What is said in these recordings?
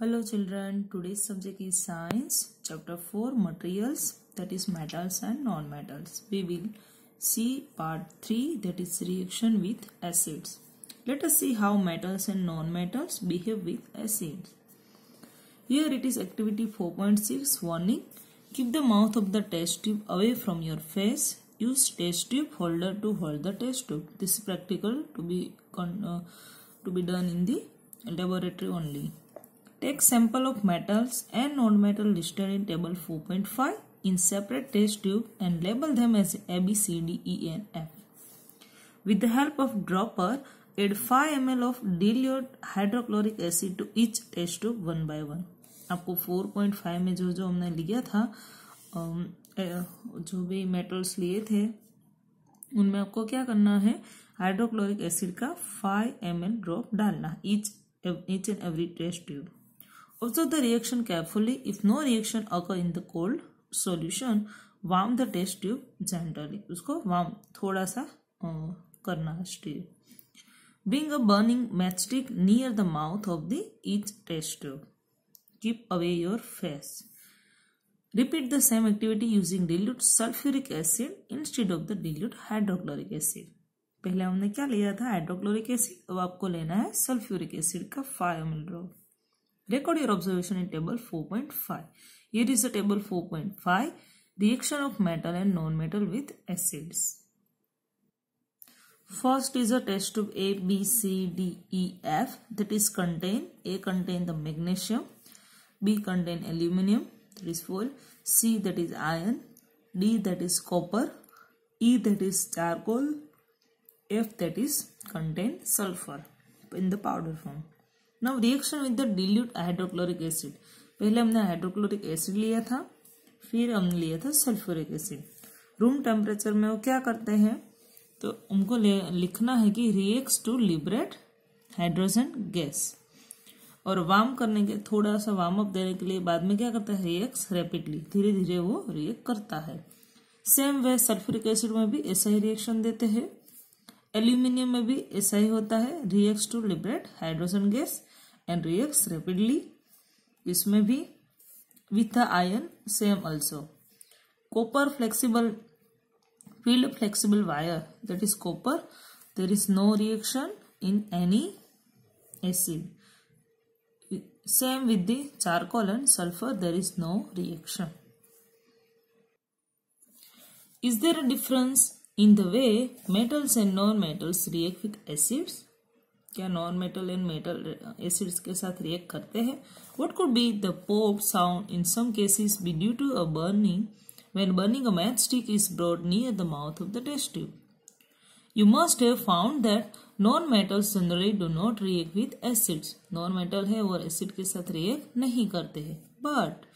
Hello children, today's subject is science, chapter 4 materials that is metals and non-metals. We will see part 3 that is reaction with acids. Let us see how metals and non-metals behave with acids. Here it is activity 4.6 warning. Keep the mouth of the test tube away from your face. Use test tube holder to hold the test tube. This is practical to be, uh, to be done in the laboratory only. Take sample of metals and non-metal listed in table 4.5 in separate test tube and label them as A, B, C, D, E and F. With the help of dropper, add 5 ml of dilute hydrochloric acid to each test tube one by one. आपको 4.5 में जो जो हमने लिया था जो भी metals लिए थे उनमें आपको क्या करना है हाइड्रोक्लोरिक एसिड का 5 एम ड्रॉप डालना each each and every test tube Observe the reaction carefully. If no reaction occur in the cold solution, warm the test tube gently उसको वार्म थोड़ा सा karna hai स्टीव bring a burning matchstick near the mouth of the each test tube keep away your face repeat the same activity using dilute sulfuric acid instead of the dilute hydrochloric acid पहले हमने क्या लिया था hydrochloric acid अब आपको लेना है sulphuric acid का five ml drop Record your observation in table 4.5. Here is the table 4.5 reaction of metal and non-metal with acids. First is a test tube A, B, C, D, E, F that is contain. A contain the magnesium, B contain aluminium that is foil, C that is iron, D that is copper, E that is charcoal, F that is contain sulfur in the powder form. Now reaction with the dilute hydrochloric acid पहले हमने hydrochloric acid लिया था फिर हमने लिया था sulphuric acid room temperature में वो क्या करते हैं तो उनको लिखना है कि reacts to liberate hydrogen gas और वार्म करने के थोड़ा सा वार्म अप देने के लिए बाद में क्या करता है रिएक्स रैपिडली धीरे धीरे वो रिएक्ट करता है सेम वे सल्फ्यूरिक एसिड में भी ऐसा ही रिएक्शन देते हैं एल्यूमिनियम में भी ऐसा ही होता है reacts to liberate hydrogen gas and reacts rapidly. Isme bhi with the iron same also. Copper flexible field flexible wire that is copper there is no reaction in any acid. Same with the charcoal and sulfur there is no reaction. Is there a difference in the way metals and non-metals react with acids? क्या non metal and metal acids के साथ react करते हैं what could be the pop sound in some cases be due to a burning when burning a match stick is brought near the mouth of the test tube you must have found that non metal generally do not react with acids non metal है और acid के साथ react नहीं करते हैं but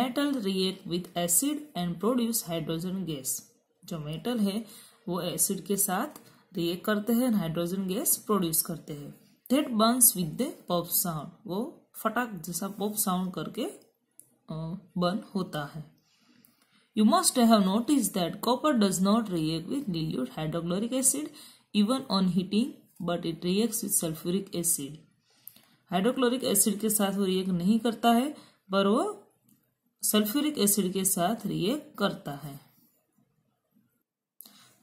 metal react with acid and produce hydrogen gas जो metal है वो एसिड के साथ रिएक्ट तो करते हैं हाइड्रोजन गैस प्रोड्यूस करते हैं that burns with the pop sound वो फटाक जैसा पॉप साउंड करके बर्न होता है you must have notice that copper does not react with dilute hydrochloric acid even on heating but it reacts with sulphuric acid hydrochloric acid के साथ वो react नहीं करता है पर वो सल्फ्यूरिक एसिड के साथ रिएक्ट करता है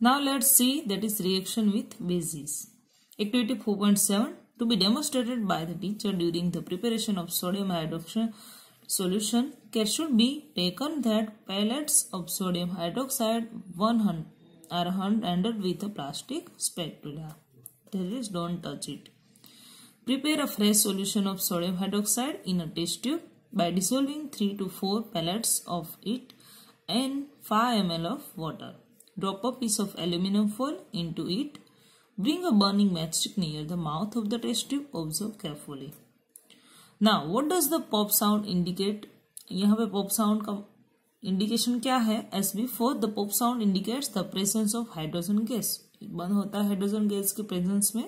Now let's see that is reaction with bases. Activity 4.7 to be demonstrated by the teacher during the preparation of sodium hydroxide solution care should be taken that pellets of sodium hydroxide 100 are handled with a plastic spatula. That is don't touch it. Prepare a fresh solution of sodium hydroxide in a test tube by dissolving 3 to 4 pellets of it in 5 ml of water. Drop a piece of aluminum foil into it. Bring a burning matchstick near the mouth of the test tube. Observe carefully. Now, what does the pop sound indicate? yahan pe pop sound का indication क्या है S B the pop sound indicates the presence of hydrogen gas gas बंद होता है hydrogen gas के presence में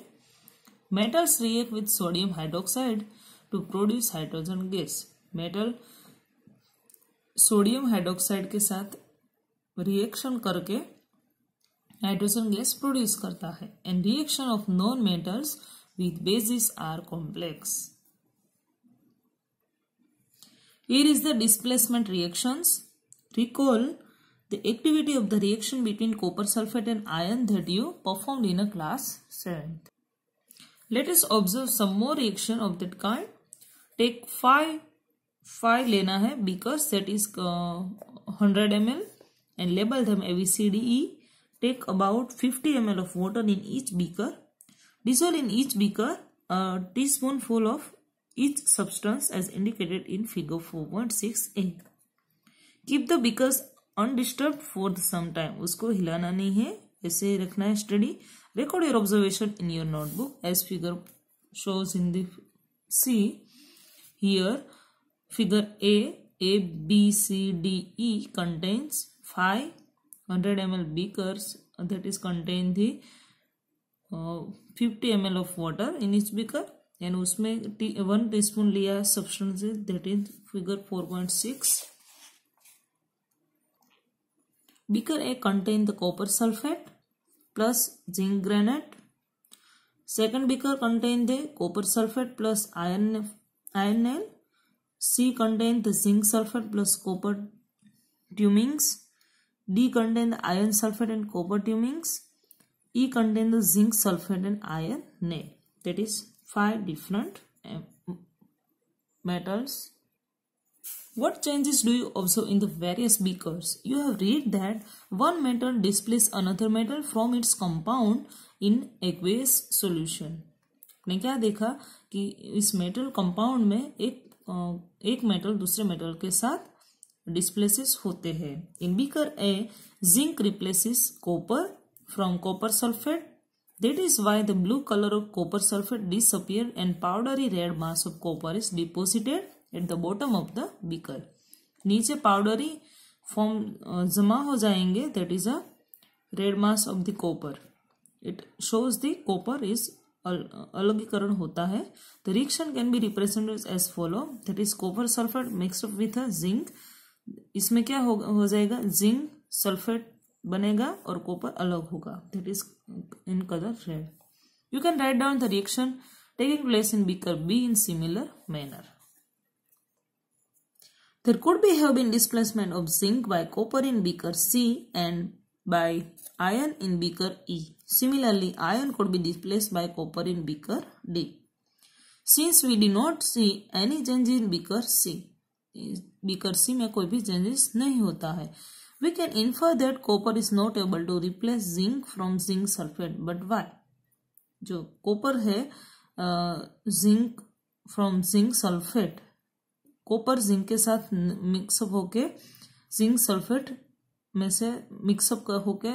metals react with sodium hydroxide to produce hydrogen gas metal sodium hydroxide के साथ रिएक्शन करके नाइट्रोजन गैस प्रोड्यूस करता है and reaction of non metals with bases are complex here is the displacement reactions recall the activity of the reaction between copper sulfate and iron that you performed in a class 7 let us observe some more reaction of that kind take 5 5 lena hai because that is uh, 100 ml and label them abcde take about 50 ml of water in each beaker dissolve in each beaker a teaspoonful of each substance as indicated in figure 4.6a keep the beakers undisturbed for some time उसको हिलाना नहीं है ऐसे rakhna hai steady record your observation in your notebook as figure shows in the c here figure a a b c d e contains five 100 ml beakers uh, that is contain the uh, 50 ml of water in each beaker and usme tea, 1 teaspoon liya substance that is figure 4.6 beaker a contain the copper sulfate plus zinc granite second beaker contain the copper sulfate plus iron iron nail c contain the zinc sulfate plus copper tumings D contain the iron sulfate and copper tumings. E contain the zinc sulfate and iron nail. That is five different metals. What changes do you observe in the various beakers? You have read that one metal displaces another metal from its compound in aqueous solution. ने क्या देखा कि इस metal compound में एक एक metal दूसरे metal के साथ डिस्प्लेसिस होते हैं in beaker A zinc replaces copper from copper sulphate that is why the blue colour of copper sulphate disappear and powdery red mass of copper is deposited at the bottom of the beaker नीचे powdery form uh, जमा हो जाएंगे that is a red mass of the copper it shows the copper is अलगीकरण होता है the reaction can be represented as follow that is copper sulphate mix up with a zinc इसमें क्या हो, हो जाएगा जिंक सल्फेट बनेगा और कॉपर अलग होगा that is in colour red you can write down the reaction taking place in beaker B in similar manner There could be have been displacement of zinc by copper in beaker C and by iron in beaker E. Similarly, iron could be displaced by copper in beaker D. Since we did not see any change in beaker C, beaker C में कोई भी changes नहीं होता है we can infer that copper is not able to replace zinc from zinc sulphate but why जो copper है zinc from zinc sulphate copper zinc के साथ मिक्सअप होके जिंक सल्फेट में से मिक्सअप होके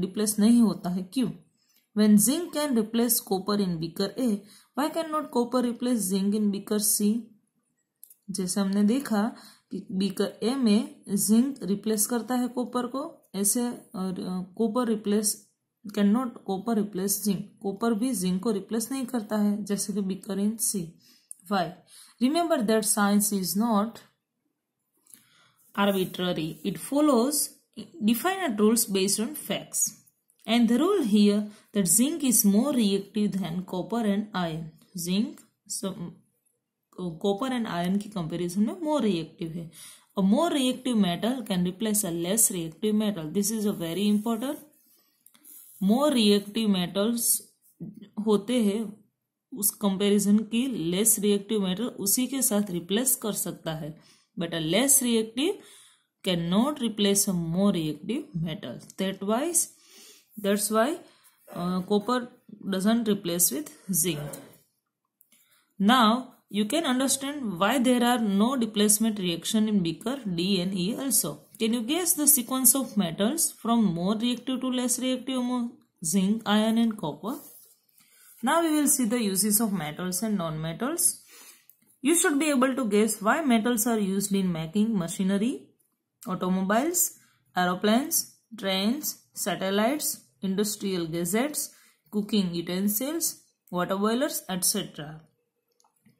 रिप्लेस नहीं होता है क्यों when zinc can replace copper in beaker A why can not copper replace zinc in beaker C जैसे हमने देखा कि बीकर ए में जिंक रिप्लेस करता है कॉपर को ऐसे copper replace can not copper replace zinc copper भी जिंक को रिप्लेस नहीं करता है जैसे कि beaker in C why remember that science is not arbitrary it follows defined rules based on facts and the rule here that zinc is more reactive than copper and iron zinc copper and iron की comparison में more reactive है और more reactive metal can replace a less reactive metal this is a very important more reactive metals होते हैं उस comparison की less reactive metal उसी के साथ रिप्लेस कर सकता है but a less reactive can not replace a more reactive metal that wise that's why copper doesn't replace with zinc now you can understand why there are no displacement reaction in Beaker E also. Can you guess the sequence of metals from more reactive to less reactive zinc, iron and copper? Now we will see the uses of metals and non-metals. You should be able to guess why metals are used in making machinery, automobiles, aeroplanes, trains, satellites, industrial gadgets, cooking utensils, water boilers, etc.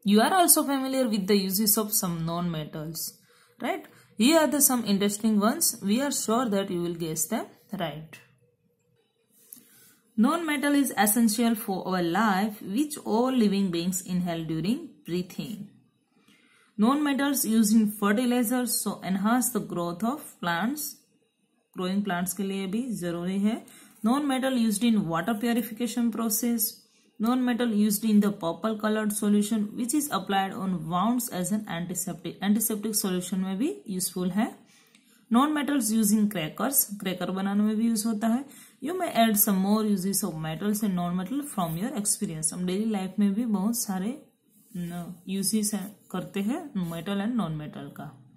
You are also familiar with the uses of some non-metals, right? Here are the some interesting ones. We are sure that you will guess them right. Non-metal is essential for our life which all living beings inhale during breathing. Non-metals used in fertilizers so enhance the growth of plants. Growing plants के लिए भी जरूरी है. Non-metal used in water purification process, Non-metal used in the purple colored solution which is applied on wounds as an antiseptic. Antiseptic solution में भी useful है non metals using crackers cracker बनाने में भी यूज होता है you may add some more uses of metals and non metal from your experience हम daily life में भी बहुत सारे यूजेस करते हैं मेटल एंड नॉन मेटल का